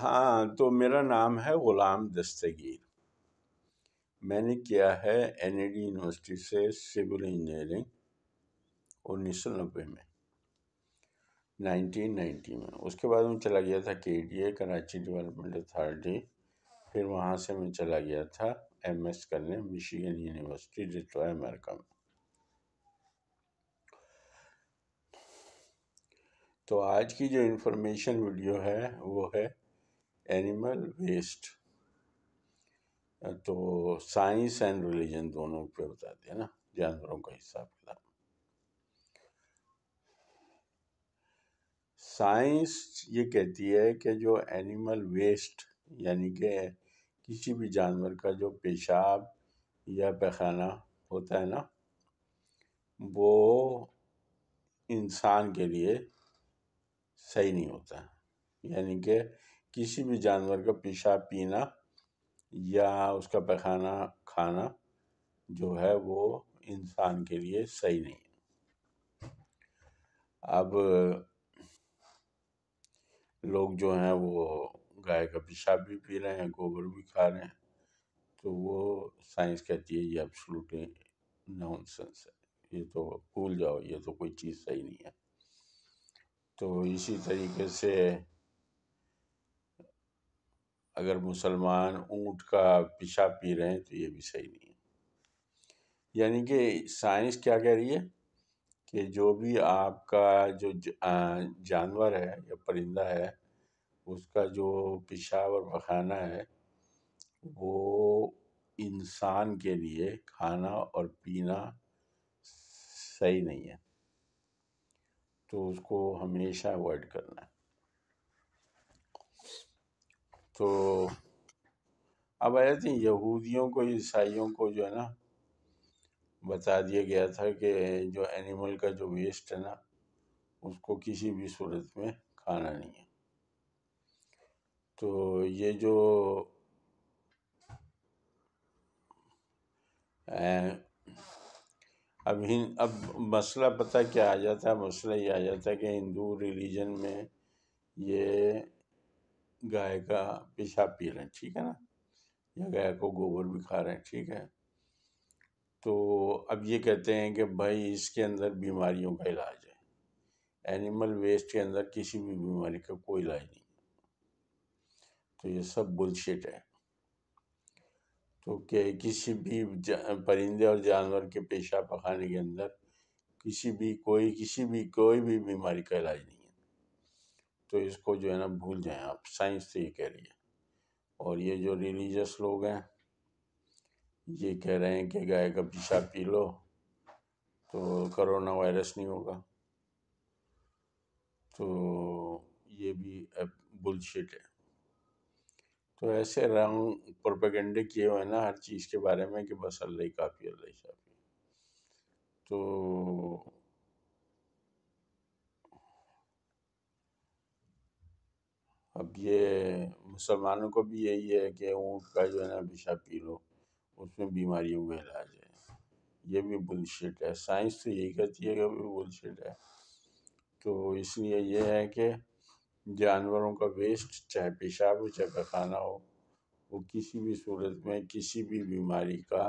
हाँ तो मेरा नाम है ग़ुलाम दस्तगीर मैंने किया है डी यूनिवर्सिटी से सिविल इंजीनियरिंग उन्नीस सौ नब्बे में नाइनटीन नाइन्टी में उसके बाद मैं चला गया था K D A Karachi development authority फिर वहाँ से मैं चला गया था एम एस करने मिशिगन यूनिवर्सिटी डिट्रॉय अमेरिका में तो आज की जो इन्फॉर्मेशन वीडियो है वो है एनिमल वेस्ट तो साइंस एंड रिलीजन दोनों पे बताते हैं ना जानवरों का हिसाब किताब साइंस ये कहती है कि जो एनिमल वेस्ट यानी कि किसी भी जानवर का जो पेशाब या पैखाना होता है ना वो इंसान के लिए सही नहीं होता यानी कि किसी भी जानवर का पेशाब पीना या उसका पैखाना खाना जो है वो इंसान के लिए सही नहीं है अब लोग जो हैं वो गाय का पेशाब भी पी रहे हैं गोबर भी खा रहे हैं तो वो साइंस कहती है ये एब्सोल्युटली नॉनसेंस है ये तो भूल जाओ ये तो कोई चीज़ सही नहीं है तो इसी तरीके से अगर मुसलमान ऊँट का पिशा पी रहे हैं तो ये भी सही नहीं है यानी कि साइंस क्या कह रही है कि जो भी आपका जो जानवर है या परिंदा है उसका जो पेशाब और पखाना है वो इंसान के लिए खाना और पीना सही नहीं है तो उसको हमेशा अवॉइड करना है तो अब आया थी यहूदियों को ईसाइयों को जो है ना बता दिया गया था कि जो एनिमल का जो वेस्ट है ना उसको किसी भी सूरत में खाना नहीं है तो ये जो अब हिं अब मसला पता क्या आ जाता है मसला ये आ जाता है कि हिंदू रिलीजन में ये गाय का पेशाब पी रहे हैं ठीक है ना या गाय को गोबर भी खा रहे हैं ठीक है तो अब ये कहते हैं कि भाई इसके अंदर बीमारियों का इलाज है एनिमल वेस्ट के अंदर किसी भी बीमारी का कोई इलाज नहीं तो ये सब बुलशेट है तो कि किसी भी परिंदे और जानवर के पेशाब पखाने के अंदर किसी भी कोई किसी भी कोई भी बीमारी का इलाज नहीं तो इसको जो है ना भूल जाएं आप साइंस से ये कह रही है और ये जो रिलीजियस लोग हैं ये कह रहे हैं कि गाय का पीछा पी लो तो करोना वायरस नहीं होगा तो ये भी बुलशिट है तो ऐसे रंग प्रोपेगेंडे किए हुए हैं ना हर चीज़ के बारे में कि बस अल्लाह काफ़ी अल्लाह काफ़ी तो अब ये मुसलमानों को भी यही है कि ऊँट का जो है ना पिशा पी लो उसमें बीमारियों का इलाज है ये भी बुलशिट है साइंस तो यही कहती है कि भी बुलशिट है तो इसलिए ये है कि जानवरों का वेस्ट चाहे पेशाब हो चाहे पखाना हो वो किसी भी सूरत में किसी भी बीमारी का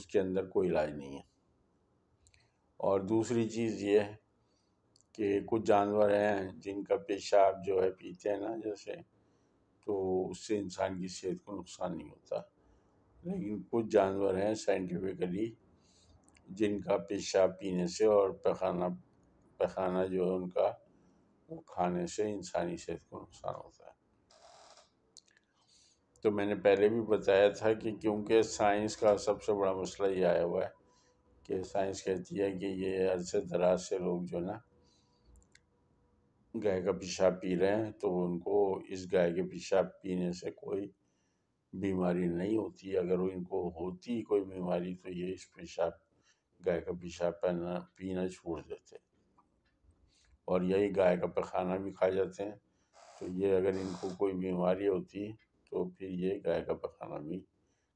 उसके अंदर कोई इलाज नहीं है और दूसरी चीज़ ये है कि कुछ जानवर हैं जिनका पेशाब जो है पीते हैं ना जैसे तो उससे इंसान की सेहत को नुकसान नहीं होता लेकिन कुछ जानवर हैं साइंटिफिकली जिनका पेशाब पीने से और पैखाना पैखाना जो है उनका वो खाने से इंसानी सेहत को नुकसान होता है तो मैंने पहले भी बताया था कि क्योंकि साइंस का सबसे बड़ा मसला ये आया हुआ है कि साइंस कहती है कि ये अरसे दराज से लोग जो ना गाय का पेशाब पी रहे हैं तो उनको इस गाय के पेशाब पीने से कोई बीमारी नहीं होती अगर इनको होती कोई बीमारी तो ये इस पेशाब गाय का पेशाब पीना पीना छोड़ देते और यही गाय का पखाना भी खा जाते हैं तो ये अगर इनको कोई बीमारी होती तो फिर ये गाय का पखाना भी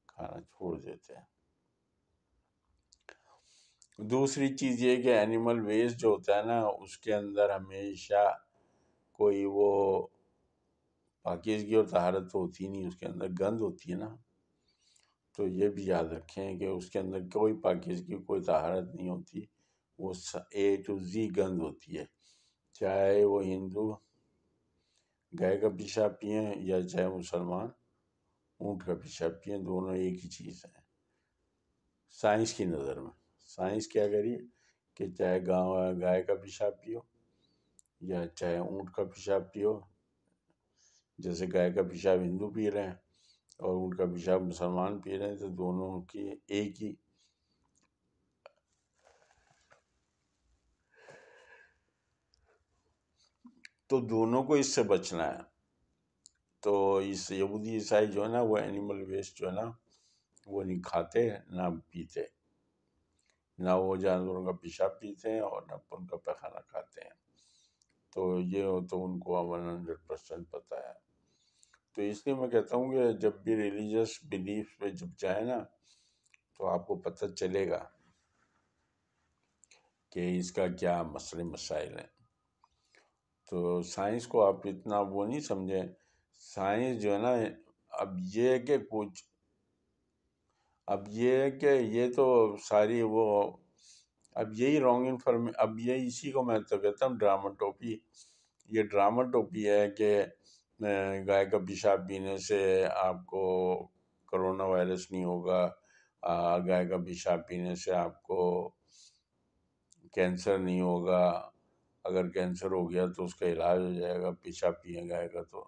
खाना छोड़ देते हैं दूसरी चीज़ ये कि एनिमल वेस्ट जो होता है ना उसके अंदर हमेशा कोई वो पाकिजगी और तहारत तो होती नहीं उसके अंदर गंद होती है ना तो ये भी याद रखें कि उसके अंदर कोई पाकिजगी कोई तहारत नहीं होती वो ए टू जी गंद होती है चाहे वो हिंदू गाय का पीछा पिए या चाहे मुसलमान ऊँट का पीछा पिए दोनों एक ही चीज़ है साइंस की नज़र में साइंस क्या करिए कि चाहे गाँव गाय का पेशाब पियो या चाहे ऊँट का पेशाब पियो जैसे गाय का पेशाब हिंदू पी रहे हैं और ऊँट का पेशाब मुसलमान पी रहे हैं तो दोनों की एक ही तो दोनों को इससे बचना है तो इस यहूदी ईसाई जो है ना वो एनिमल वेस्ट जो है ना वो नहीं खाते ना पीते ना वो जानवरों का पेशाब पीते हैं और ना उनका पैखाना खाते हैं तो ये हो तो उनको वन हंड्रेड परसेंट पता है तो इसलिए मैं कहता हूँ कि जब भी रिलीजियस बिलीफ पे जब जाए ना तो आपको पता चलेगा कि इसका क्या मसले मसाइल हैं तो साइंस को आप इतना वो नहीं समझे साइंस जो है ना अब ये है कि कुछ अब ये है कि ये तो सारी वो अब यही रॉन्ग इन्फॉर्मे अब ये इसी को मैं तो कहता हूँ ड्रामा टोपी ये ड्रामा टोपी है कि गाय का पेशाब पीने से आपको करोना वायरस नहीं होगा गाय का पेशाब पीने से आपको कैंसर नहीं होगा अगर कैंसर हो गया तो उसका इलाज हो जाएगा पेशाब पिए गाय का तो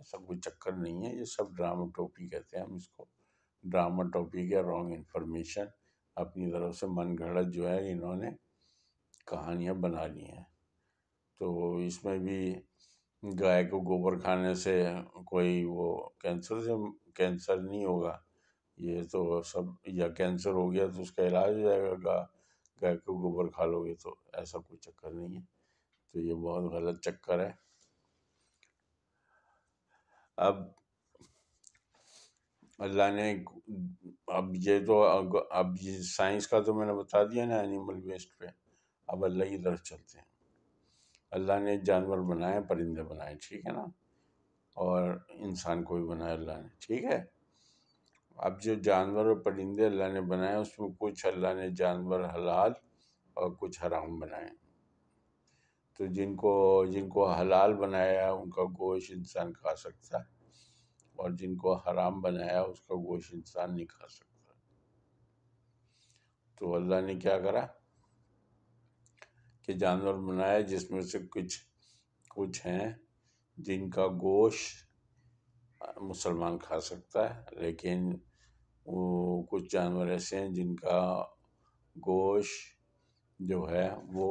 ऐसा कोई चक्कर नहीं है ये सब ड्रामा टोपी कहते हैं हम इसको ड्रामा टोपी या रॉन्ग इन्फॉर्मेशन अपनी तरफ से मन गढ़ंत जो है इन्होंने कहानियाँ बना ली हैं तो इसमें भी गाय को गोबर खाने से कोई वो कैंसर से कैंसर नहीं होगा ये तो सब या कैंसर हो गया तो उसका इलाज हो जाएगा गा गाय को गोबर खा लोगे तो ऐसा कोई चक्कर नहीं है तो ये बहुत गलत चक्कर है अब अल्लाह ने अब ये तो अब ये साइंस का तो मैंने बता दिया ना एनिमल वेस्ट पे अब अल्लाह की तरफ चलते हैं अल्लाह ने जानवर बनाए परिंदे बनाए ठीक है ना और इंसान को भी बनाया अल्लाह ने ठीक है अब जो जानवर और परिंदे अल्लाह ने बनाए उसमें कुछ अल्लाह ने जानवर हलाल और कुछ हराम बनाए तो जिनको जिनको हलाल बनाया उनका गोश्त इंसान खा सकता है और जिनको हराम बनाया उसका गोश्त इंसान नहीं खा सकता तो अल्लाह ने क्या करा कि जानवर बनाया जिसमें से कुछ कुछ हैं जिनका गोश्त मुसलमान खा सकता है लेकिन वो कुछ जानवर ऐसे हैं जिनका गोश्त जो है वो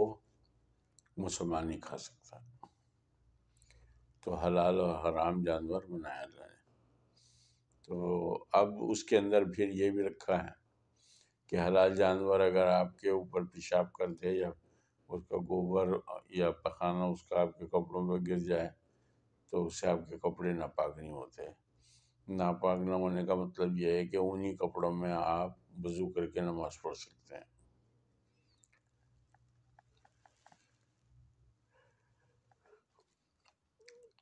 मुसलमान नहीं खा सकता तो हलाल और हराम जानवर बनाया जाए तो अब उसके अंदर फिर ये भी रखा है कि हलाल जानवर अगर आपके ऊपर पेशाब कर दे या उसका गोबर या पखाना उसका आपके कपड़ों पर गिर जाए तो उससे आपके कपड़े नापाक नहीं होते नापाक ना होने का मतलब यह है कि उन्हीं कपड़ों में आप वज़ू करके नमाज़ पढ़ सकते हैं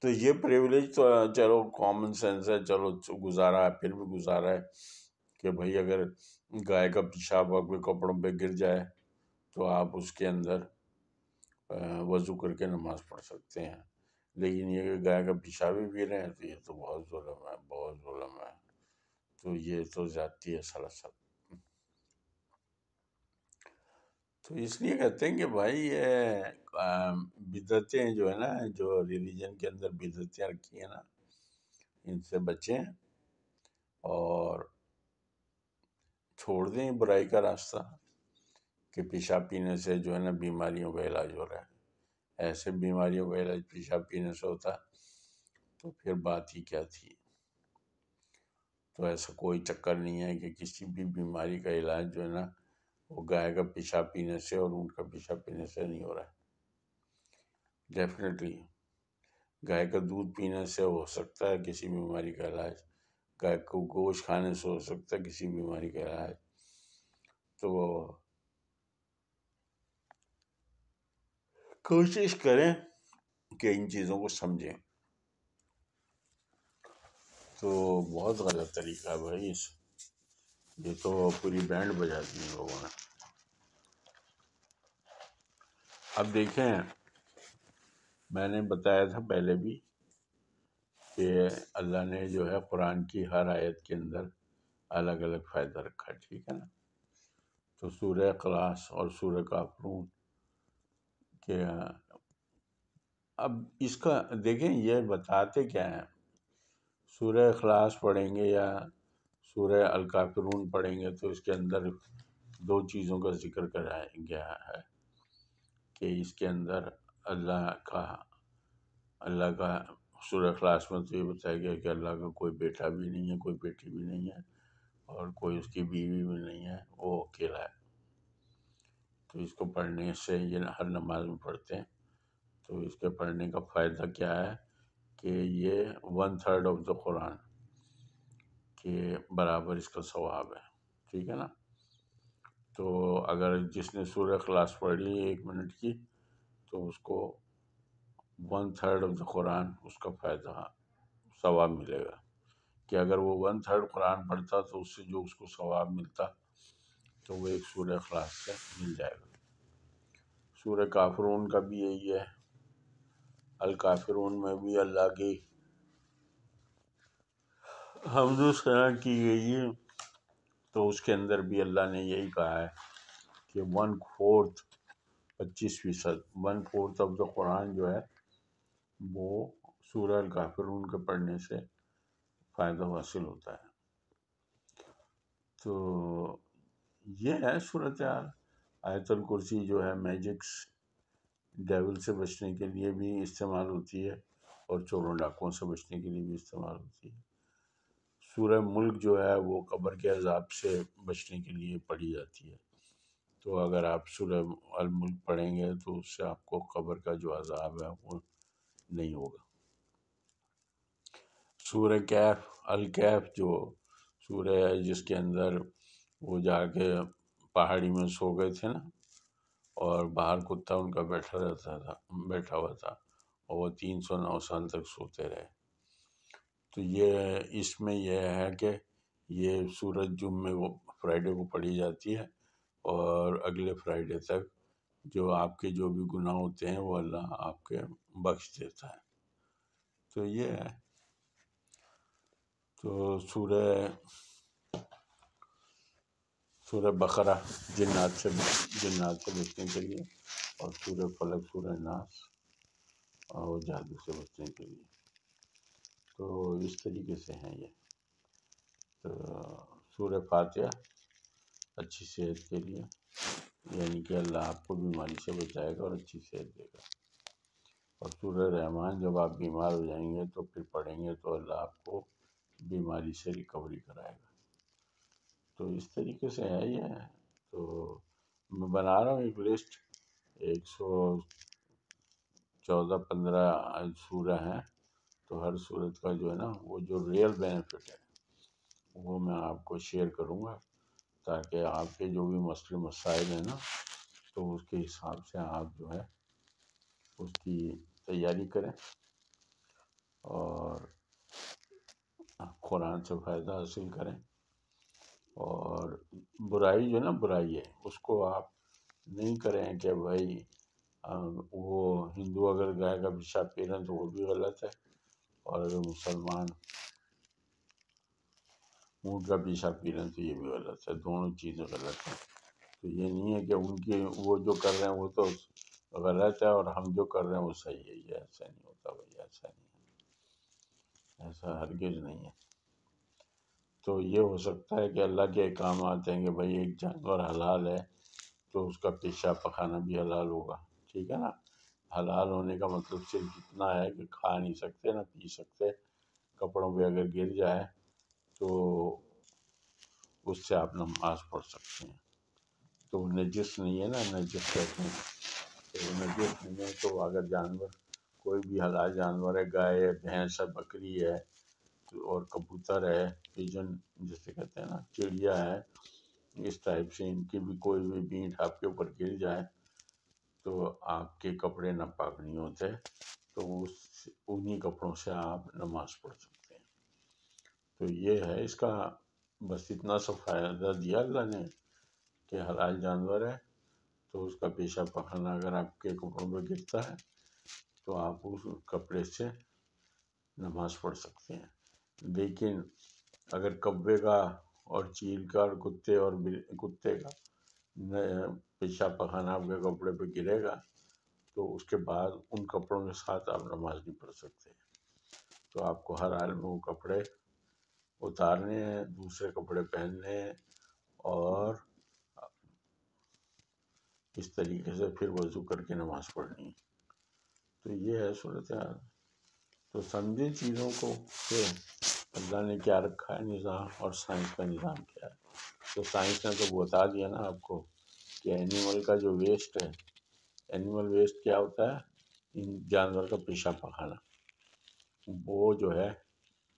तो ये प्रिविलेज तो चलो कॉमन सेंस है चलो गुजारा है फिर भी गुजारा है कि भाई अगर गाय का पेशाब आपके कपड़ों पे गिर जाए तो आप उसके अंदर वजू करके नमाज पढ़ सकते हैं लेकिन ये कि गाय का पेशाब ही पी रहे हैं तो ये तो बहुत जुलम है बहुत जुलम है तो ये तो जाती है सरासर तो इसलिए कहते हैं कि भाई ये बिदतें जो है ना जो रिलीजन के अंदर बिदतियाँ रखी हैं ना इनसे बचें और छोड़ दें बुराई का रास्ता कि पेशाब पीने से जो है ना बीमारियों का इलाज हो रहा है ऐसे बीमारियों का इलाज पेशाब पीने से होता तो फिर बात ही क्या थी तो ऐसा कोई चक्कर नहीं है कि किसी भी बीमारी का इलाज जो है ना वो गाय का पेशाब पीने से और ऊँट का पेशाब पीने से नहीं हो रहा है डेफिनेटली गाय का दूध पीने से हो सकता है किसी बीमारी का इलाज गाय को गोश्त खाने से हो सकता है किसी बीमारी का इलाज तो कोशिश करें कि इन चीज़ों को समझें तो बहुत गलत तरीका है भाई इस ये तो पूरी बैंड बजा दी लोगों ने अब देखें मैंने बताया था पहले भी कि अल्लाह ने जो है कुरान की हर आयत के अंदर अलग अलग फ़ायदा रखा ठीक है ना तो सूर्य क्लास और सूर्य काफरून के अब इसका देखें ये बताते क्या हैं सूर्य अखलास पढ़ेंगे या सूर्य अलकाफरून पढ़ेंगे तो इसके अंदर दो चीज़ों का जिक्र कराया गया है कि इसके अंदर अल्लाह का अल्लाह का सूर्य खलास में तो ये बताया गया कि अल्लाह का कोई बेटा भी नहीं है कोई बेटी भी नहीं है और कोई उसकी बीवी भी नहीं है वो अकेला है तो इसको पढ़ने से ये हर नमाज में पढ़ते हैं तो इसके पढ़ने का फ़ायदा क्या है कि ये one third of the Quran के बराबर इसका सवाब है ठीक है ना तो अगर जिसने सूर्य क्लास पढ़ी एक मिनट की तो उसको one third of the Quran उसका फ़ायदा सवाब मिलेगा कि अगर वो वन थर्ड कुरान पढ़ता तो उससे जो उसको सवाब मिलता तो वो एक सूर्य अखलास से मिल जाएगा सूर्य काफरून का भी यही है अलकाफरून में भी अल्लाह की हमदुसना की गई है तो उसके अंदर भी अल्लाह ने यही कहा है कि वन फोर्थ पच्चीस फ़ीसद one fourth of the Quran जो है वो सूरह काफिरून के पढ़ने से फ़ायदा हासिल होता है तो ये है सूरत यार आयतल कुर्सी जो है मैजिक्स डेविल से बचने के लिए भी इस्तेमाल होती है और चोरों डाकुओं से बचने के लिए भी इस्तेमाल होती है सूर्य मुल्क जो है वो कब्र के अजाब से बचने के लिए पढ़ी जाती है तो अगर आप सुलभ अलमुल्क पढ़ेंगे तो उससे आपको कब्र का जो अजाब है वो नहीं होगा सूर्य कैफ अल कैफ जो सूर्य है जिसके अंदर वो जाके पहाड़ी में सो गए थे ना और बाहर कुत्ता उनका बैठा रहता था बैठा हुआ था और वो तीन सौ नौ साल तक सोते रहे तो ये इसमें यह है कि ये सूरज जुम्मे वो फ्राइडे को पढ़ी जाती है और अगले फ्राइडे तक जो आपके जो भी गुनाह होते हैं वो अल्लाह आपके बख्श देता है तो ये है तो सूर्य सूर्य बकरा जिन्नात से जिन्नात से बचने के लिए और सूर्य फलक सूर्य नाश और जादू से बचने के लिए तो इस तरीके से हैं ये तो सूर्य फातिहा अच्छी सेहत के लिए यानी कि अल्लाह आपको बीमारी से बचाएगा और अच्छी सेहत देगा और सूर्य रहमान जब आप बीमार हो जाएंगे तो फिर पढ़ेंगे तो अल्लाह आपको बीमारी से रिकवरी कराएगा तो इस तरीके से है यह तो मैं बना रहा हूँ एक लिस्ट एक सौ चौदह पंद्रह सूर्य हैं तो हर सूरत का जो है ना वो जो रियल बेनिफिट है वो मैं आपको शेयर करूँगा ताकि आपके जो भी मसले मसाइल हैं ना तो उसके हिसाब से आप जो है उसकी तैयारी करें और कुरान से फ़ायदा हासिल करें और बुराई जो है ना बुराई है उसको आप नहीं करें कि भाई वो हिंदू अगर गाय का पेशा पी रहे हैं तो वो भी गलत है और अगर मुसलमान ऊँट का रहे पीना तो ये भी गलत है दोनों चीज़ें गलत हैं तो ये नहीं है कि उनके वो जो कर रहे हैं वो तो गलत है और हम जो कर रहे हैं वो सही है ये ऐसा नहीं होता भाई ऐसा नहीं है ऐसा हरगिज़ नहीं है तो ये हो सकता है कि अल्लाह के काम आते हैं कि भाई एक जानवर हलाल है तो उसका पेशा पखाना भी हलाल होगा ठीक है ना हलाल होने का मतलब सिर्फ इतना है कि खा नहीं सकते ना पी सकते कपड़ों पे अगर गिर जाए तो उससे आप नमाज पढ़ सकते हैं तो नजिस नहीं है ना नजिस कहते हैं तो नजिस नहीं है तो अगर जानवर कोई भी हलाल जानवर है गाय है भैंस है बकरी है तो और कबूतर है पिजन जिसे कहते हैं ना चिड़िया है इस टाइप से इनकी भी कोई भी बीट आपके ऊपर गिर जाए तो आपके कपड़े नापाक नहीं होते तो उस उन्हीं कपड़ों से आप नमाज़ पढ़ सकते तो ये है इसका बस इतना सा फ़ायदा दिया अल्लाह ने कि हलाल जानवर है तो उसका पेशा पखाना अगर आपके कपड़ों में गिरता है तो आप उस कपड़े से नमाज पढ़ सकते हैं लेकिन अगर कब्बे का और चील का और कुत्ते और कुत्ते का पेशा पखाना आपके कपड़े पे गिरेगा तो उसके बाद उन कपड़ों के साथ आप नमाज नहीं पढ़ सकते तो आपको हर हाल में वो कपड़े उतारने हैं दूसरे कपड़े पहनने हैं और इस तरीके से फिर वजू करके नमाज पढ़नी तो ये है सूरत तो समझे चीज़ों को कि अल्लाह ने क्या रखा है निज़ाम और साइंस का निज़ाम क्या है तो साइंस ने तो बता दिया ना आपको कि एनिमल का जो वेस्ट है एनिमल वेस्ट क्या होता है इन जानवर का पेशा पखाना वो जो है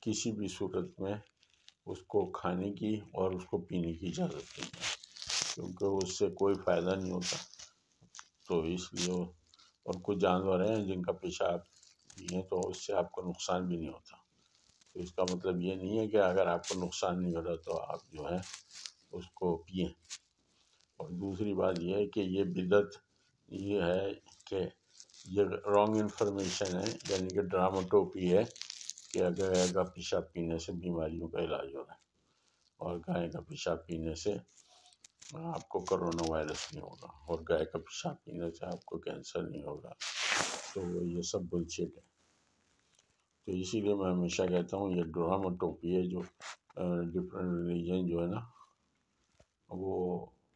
किसी भी सूरत में उसको खाने की और उसको पीने की इजाज़त नहीं है क्योंकि उससे कोई फ़ायदा नहीं होता तो इसलिए और कुछ जानवर हैं जिनका पेशाब पिए तो उससे आपको नुकसान भी नहीं होता तो इसका मतलब ये नहीं है कि अगर आपको नुकसान नहीं हो रहा तो आप जो है उसको पिए और दूसरी बात यह है कि ये बिदत ये है कि ये रॉन्ग इन्फॉर्मेशन है यानी कि ड्रामाटोपी है किया गया का पेशाब पीने से बीमारियों का इलाज हो रहा है और गाय का पेशाब पीने से आपको करोना वायरस नहीं होगा और गाय का पेशाब पीने से आपको कैंसर नहीं होगा तो ये सब बुलशिट है तो इसीलिए मैं हमेशा कहता हूँ ये टोपी है जो डिफरेंट रिलीजन जो है ना वो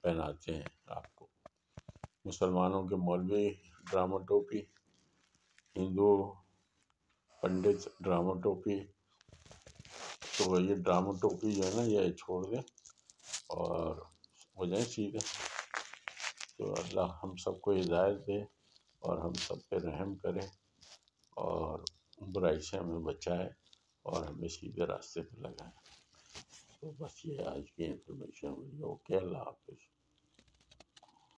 पहनाते हैं आपको मुसलमानों के मौलवी ड्रामा टोपी हिंदू पंडित ड्रामा टोपी तो ये ड्रामा टोपी जो है ना ये छोड़ दें और हो जाए सीधे तो अल्लाह हम सबको हिदायत दे और हम सब पे रहम करे और बुराई से हमें बचाए और हमें सीधे रास्ते पर लगाए तो बस ये आज की इन्फॉर्मेशन हुई ओके अल्लाह हाफिज़